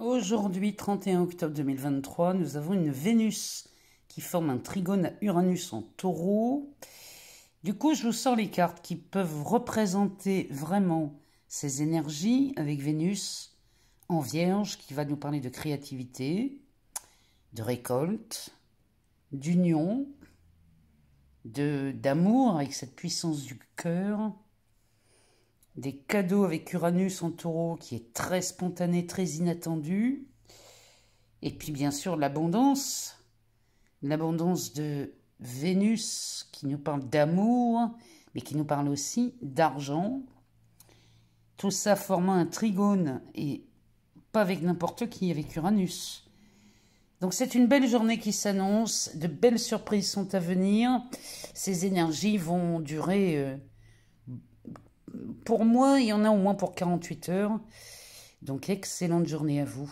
Aujourd'hui, 31 octobre 2023, nous avons une Vénus qui forme un trigone à Uranus en taureau. Du coup, je vous sors les cartes qui peuvent représenter vraiment ces énergies avec Vénus en vierge qui va nous parler de créativité, de récolte, d'union, d'amour avec cette puissance du cœur, des cadeaux avec Uranus en taureau qui est très spontané, très inattendu. Et puis bien sûr l'abondance, l'abondance de Vénus qui nous parle d'amour, mais qui nous parle aussi d'argent. Tout ça formant un trigone et pas avec n'importe qui, avec Uranus. Donc c'est une belle journée qui s'annonce, de belles surprises sont à venir, ces énergies vont durer... Euh, pour moi, il y en a au moins pour 48 heures. Donc, excellente journée à vous.